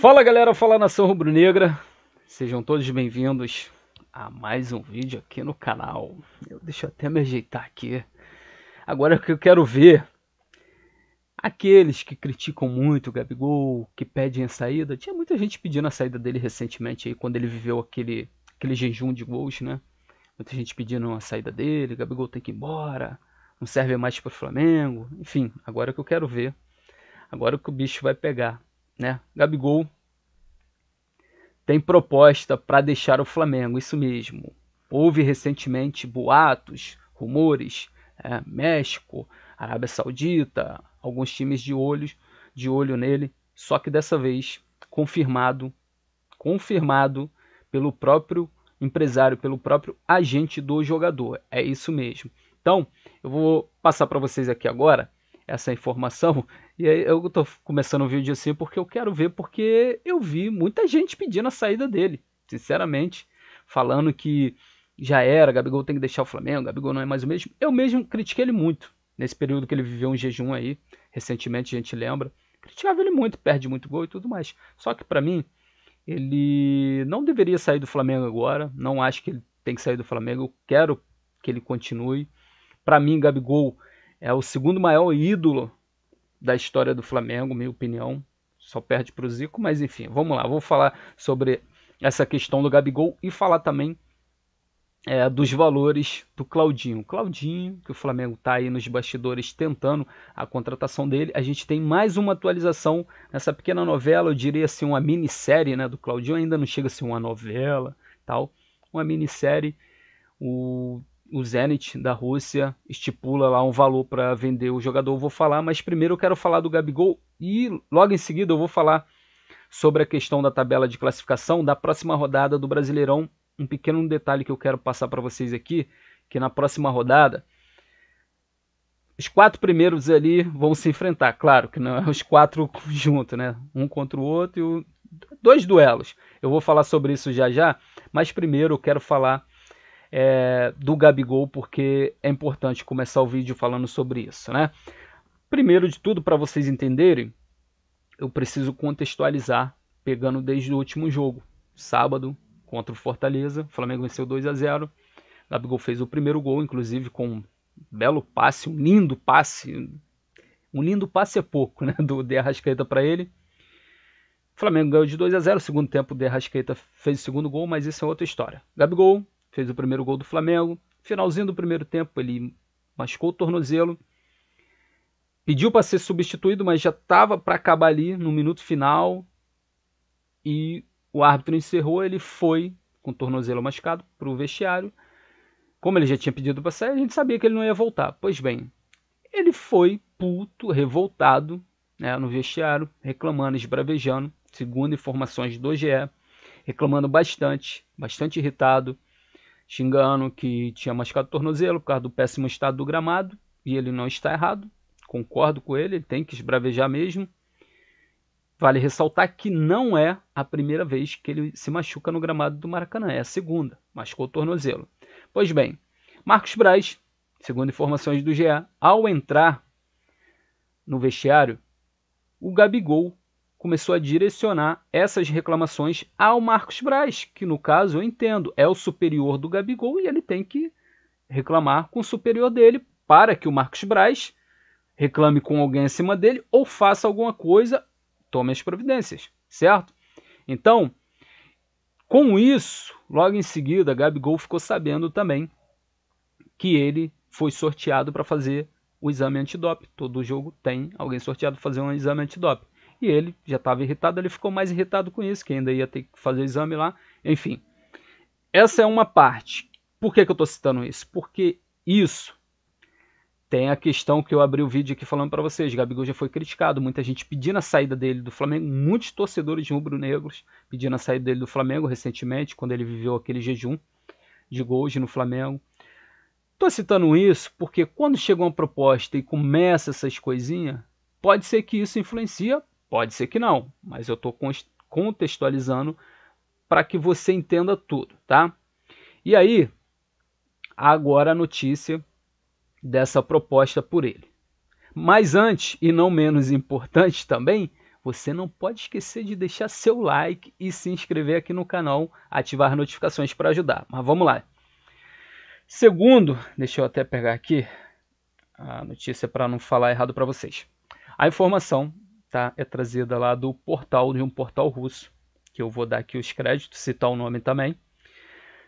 Fala galera, fala nação rubro-negra, sejam todos bem-vindos a mais um vídeo aqui no canal. Eu, deixa eu até me ajeitar aqui. Agora que eu quero ver aqueles que criticam muito o Gabigol, que pedem a saída. Tinha muita gente pedindo a saída dele recentemente aí, quando ele viveu aquele, aquele jejum de gols, né? Muita gente pedindo a saída dele, Gabigol tem que ir embora, não serve mais para o Flamengo. Enfim, agora que eu quero ver, agora que o bicho vai pegar, né? Gabigol tem proposta para deixar o Flamengo, isso mesmo. Houve recentemente boatos, rumores, é, México, Arábia Saudita, alguns times de olhos, de olho nele, só que dessa vez confirmado, confirmado pelo próprio empresário, pelo próprio agente do jogador. É isso mesmo. Então, eu vou passar para vocês aqui agora essa informação. E aí eu tô começando o vídeo assim porque eu quero ver, porque eu vi muita gente pedindo a saída dele, sinceramente, falando que já era, Gabigol tem que deixar o Flamengo, Gabigol não é mais o mesmo. Eu mesmo critiquei ele muito nesse período que ele viveu um jejum aí, recentemente a gente lembra. Criticava ele muito, perde muito gol e tudo mais. Só que para mim, ele não deveria sair do Flamengo agora, não acho que ele tem que sair do Flamengo, eu quero que ele continue. Para mim, Gabigol é o segundo maior ídolo da história do Flamengo, minha opinião. Só perde para o Zico, mas enfim, vamos lá. Vou falar sobre essa questão do Gabigol e falar também é, dos valores do Claudinho. Claudinho, que o Flamengo está aí nos bastidores tentando a contratação dele. A gente tem mais uma atualização nessa pequena novela, eu diria assim, uma minissérie né, do Claudinho. Ainda não chega a ser uma novela, tal. Uma minissérie. O o Zenit da Rússia estipula lá um valor para vender o jogador. Eu vou falar, mas primeiro eu quero falar do Gabigol e logo em seguida eu vou falar sobre a questão da tabela de classificação da próxima rodada do Brasileirão. Um pequeno detalhe que eu quero passar para vocês aqui, que na próxima rodada os quatro primeiros ali vão se enfrentar, claro que não é os quatro junto, né? Um contra o outro e o... dois duelos. Eu vou falar sobre isso já já, mas primeiro eu quero falar é, do Gabigol, porque é importante começar o vídeo falando sobre isso, né? Primeiro de tudo, para vocês entenderem, eu preciso contextualizar, pegando desde o último jogo, sábado, contra o Fortaleza, o Flamengo venceu 2 a 0 Gabigol fez o primeiro gol, inclusive com um belo passe, um lindo passe, um lindo passe é pouco, né, do de Arrascaeta para ele, o Flamengo ganhou de 2 a 0 segundo tempo, o De Arrascaeta fez o segundo gol, mas isso é outra história. Gabigol fez o primeiro gol do Flamengo. Finalzinho do primeiro tempo, ele machucou o tornozelo. Pediu para ser substituído, mas já estava para acabar ali no minuto final. E o árbitro encerrou, ele foi com o tornozelo machucado para o vestiário. Como ele já tinha pedido para sair, a gente sabia que ele não ia voltar. Pois bem, ele foi puto, revoltado, né, no vestiário, reclamando, esbravejando, segundo informações do GE, reclamando bastante, bastante irritado, xingando que tinha machucado o tornozelo por causa do péssimo estado do gramado, e ele não está errado, concordo com ele, ele tem que esbravejar mesmo. Vale ressaltar que não é a primeira vez que ele se machuca no gramado do Maracanã, é a segunda, machucou o tornozelo. Pois bem, Marcos Braz, segundo informações do GA, ao entrar no vestiário, o Gabigol começou a direcionar essas reclamações ao Marcos Braz, que no caso eu entendo, é o superior do Gabigol e ele tem que reclamar com o superior dele para que o Marcos Braz reclame com alguém acima dele ou faça alguma coisa, tome as providências, certo? Então, com isso, logo em seguida, Gabigol ficou sabendo também que ele foi sorteado para fazer o exame antidope. Todo jogo tem alguém sorteado para fazer um exame antidope. E ele já estava irritado, ele ficou mais irritado com isso, que ainda ia ter que fazer o exame lá. Enfim, essa é uma parte. Por que, que eu estou citando isso? Porque isso tem a questão que eu abri o vídeo aqui falando para vocês. Gabigol já foi criticado, muita gente pedindo a saída dele do Flamengo, muitos torcedores rubro-negros pedindo a saída dele do Flamengo recentemente, quando ele viveu aquele jejum de gols no Flamengo. Estou citando isso porque quando chega uma proposta e começa essas coisinhas, pode ser que isso influencia Pode ser que não, mas eu estou contextualizando para que você entenda tudo, tá? E aí, agora a notícia dessa proposta por ele. Mas antes, e não menos importante também, você não pode esquecer de deixar seu like e se inscrever aqui no canal, ativar as notificações para ajudar. Mas vamos lá. Segundo, deixa eu até pegar aqui a notícia para não falar errado para vocês. A informação tá? É trazida lá do portal, de um portal russo, que eu vou dar aqui os créditos, citar o nome também.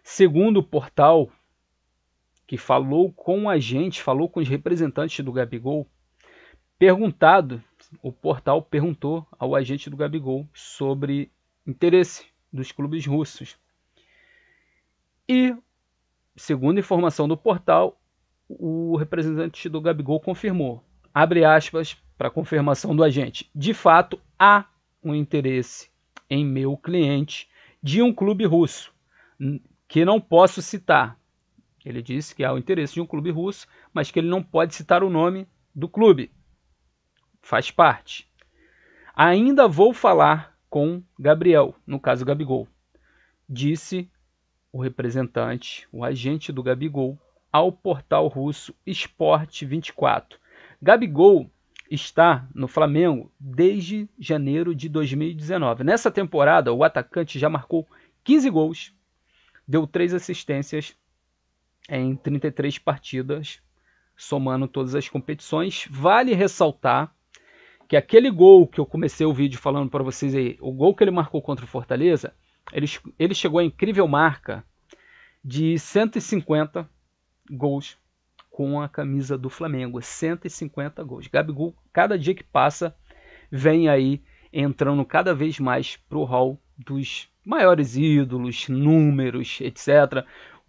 Segundo portal que falou com a gente, falou com os representantes do Gabigol, perguntado, o portal perguntou ao agente do Gabigol sobre interesse dos clubes russos. E, segundo informação do portal, o representante do Gabigol confirmou, abre aspas, para confirmação do agente. De fato, há um interesse em meu cliente de um clube russo, que não posso citar. Ele disse que há o interesse de um clube russo, mas que ele não pode citar o nome do clube. Faz parte. Ainda vou falar com Gabriel, no caso Gabigol, disse o representante, o agente do Gabigol, ao portal russo Sport 24. Gabigol está no Flamengo desde janeiro de 2019. Nessa temporada, o atacante já marcou 15 gols, deu 3 assistências em 33 partidas, somando todas as competições. Vale ressaltar que aquele gol que eu comecei o vídeo falando para vocês aí, o gol que ele marcou contra o Fortaleza, ele, ele chegou à incrível marca de 150 gols com a camisa do Flamengo, 150 é gols. Gabigol, cada dia que passa, vem aí entrando cada vez mais pro hall dos maiores ídolos, números, etc.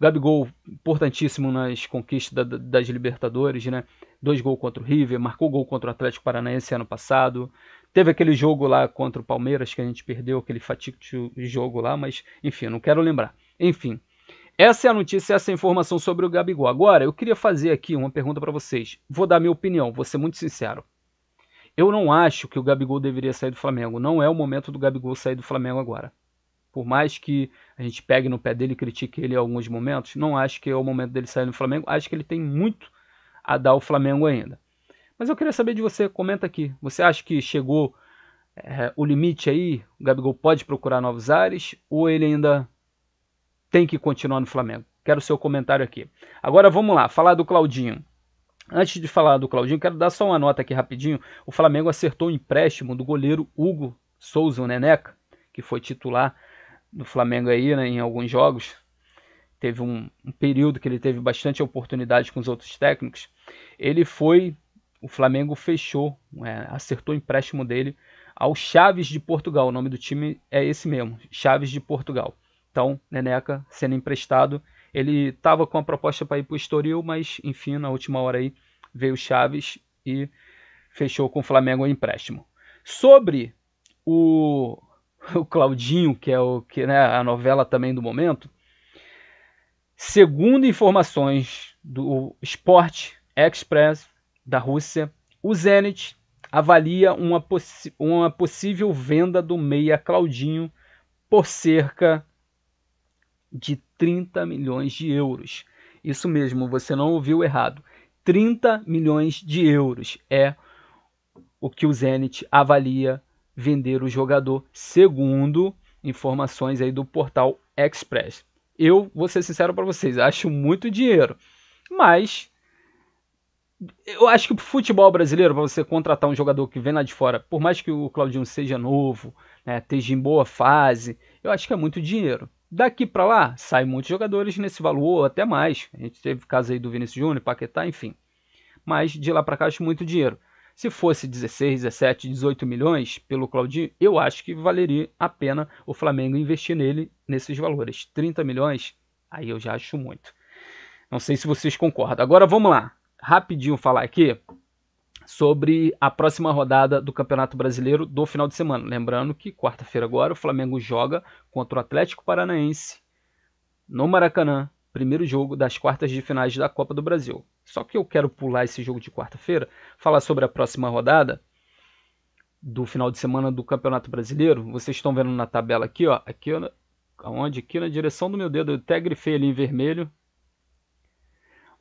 O Gabigol, importantíssimo nas conquistas das Libertadores, né? Dois gols contra o River, marcou gol contra o Atlético Paranaense ano passado. Teve aquele jogo lá contra o Palmeiras que a gente perdeu, aquele fatídico jogo lá, mas enfim, não quero lembrar. Enfim, essa é a notícia, essa é a informação sobre o Gabigol. Agora, eu queria fazer aqui uma pergunta para vocês. Vou dar minha opinião, vou ser muito sincero. Eu não acho que o Gabigol deveria sair do Flamengo. Não é o momento do Gabigol sair do Flamengo agora. Por mais que a gente pegue no pé dele e critique ele em alguns momentos, não acho que é o momento dele sair do Flamengo. Acho que ele tem muito a dar ao Flamengo ainda. Mas eu queria saber de você, comenta aqui. Você acha que chegou é, o limite aí? O Gabigol pode procurar novos ares? Ou ele ainda tem que continuar no Flamengo. Quero o seu comentário aqui. Agora vamos lá, falar do Claudinho. Antes de falar do Claudinho, quero dar só uma nota aqui rapidinho. O Flamengo acertou o empréstimo do goleiro Hugo Souza, o Neneca, que foi titular do Flamengo aí né, em alguns jogos. Teve um, um período que ele teve bastante oportunidade com os outros técnicos. Ele foi, o Flamengo fechou, é, acertou o empréstimo dele ao Chaves de Portugal. O nome do time é esse mesmo, Chaves de Portugal. Então, Neneca, sendo emprestado, ele estava com a proposta para ir para o Estoril, mas enfim, na última hora aí veio Chaves e fechou com o Flamengo o empréstimo. Sobre o, o Claudinho, que é o que né, a novela também do momento, segundo informações do Sport Express da Rússia, o Zenit avalia uma, possi uma possível venda do meia Claudinho por cerca de 30 milhões de euros. Isso mesmo, você não ouviu errado. 30 milhões de euros é o que o Zenit avalia vender o jogador, segundo informações aí do portal Express. Eu vou ser sincero para vocês, acho muito dinheiro, mas eu acho que o futebol brasileiro, para você contratar um jogador que vem lá de fora, por mais que o Claudinho seja novo, né, esteja em boa fase, eu acho que é muito dinheiro. Daqui para lá, saem muitos jogadores nesse valor ou até mais. A gente teve o caso aí do Vinícius Júnior, Paquetá, enfim. Mas de lá para cá acho muito dinheiro. Se fosse 16, 17, 18 milhões pelo Claudinho, eu acho que valeria a pena o Flamengo investir nele nesses valores. 30 milhões, aí eu já acho muito. Não sei se vocês concordam. Agora vamos lá, rapidinho falar aqui sobre a próxima rodada do Campeonato Brasileiro do final de semana. Lembrando que quarta-feira agora o Flamengo joga contra o Atlético Paranaense no Maracanã, primeiro jogo das quartas de finais da Copa do Brasil. Só que eu quero pular esse jogo de quarta-feira, falar sobre a próxima rodada do final de semana do Campeonato Brasileiro. Vocês estão vendo na tabela aqui, ó, aqui aonde aqui na direção do meu dedo, eu até grifei ali em vermelho,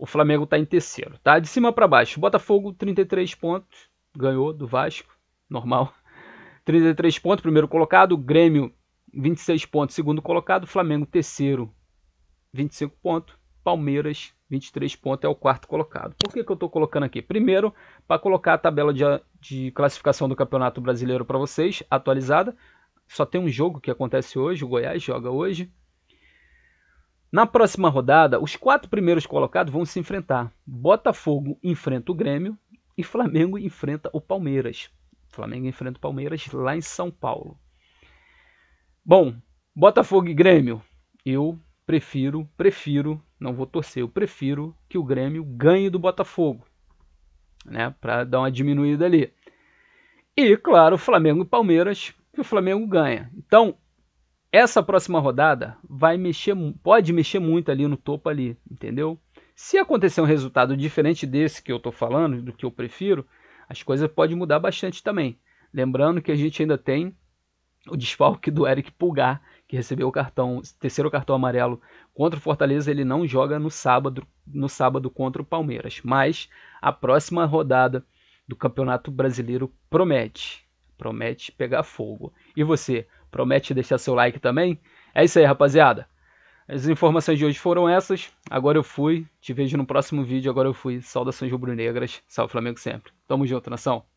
o Flamengo está em terceiro, tá? De cima para baixo. Botafogo, 33 pontos. Ganhou do Vasco, normal. 33 pontos, primeiro colocado. Grêmio, 26 pontos, segundo colocado. Flamengo, terceiro, 25 pontos. Palmeiras, 23 pontos, é o quarto colocado. Por que, que eu estou colocando aqui? Primeiro, para colocar a tabela de, de classificação do Campeonato Brasileiro para vocês, atualizada. Só tem um jogo que acontece hoje, o Goiás joga hoje. Na próxima rodada, os quatro primeiros colocados vão se enfrentar. Botafogo enfrenta o Grêmio e Flamengo enfrenta o Palmeiras. Flamengo enfrenta o Palmeiras lá em São Paulo. Bom, Botafogo e Grêmio. Eu prefiro, prefiro, não vou torcer, eu prefiro que o Grêmio ganhe do Botafogo, né, para dar uma diminuída ali. E claro, Flamengo e Palmeiras, que o Flamengo ganha. Então, essa próxima rodada vai mexer, pode mexer muito ali no topo ali, entendeu? Se acontecer um resultado diferente desse que eu estou falando, do que eu prefiro, as coisas podem mudar bastante também. Lembrando que a gente ainda tem o desfalque do Eric Pulgar, que recebeu o cartão, terceiro cartão amarelo contra o Fortaleza, ele não joga no sábado, no sábado contra o Palmeiras, mas a próxima rodada do Campeonato Brasileiro promete, promete pegar fogo. E você, Promete deixar seu like também? É isso aí, rapaziada. As informações de hoje foram essas. Agora eu fui. Te vejo no próximo vídeo. Agora eu fui. Saudações rubro-negras. Salve Flamengo sempre. Tamo junto, nação.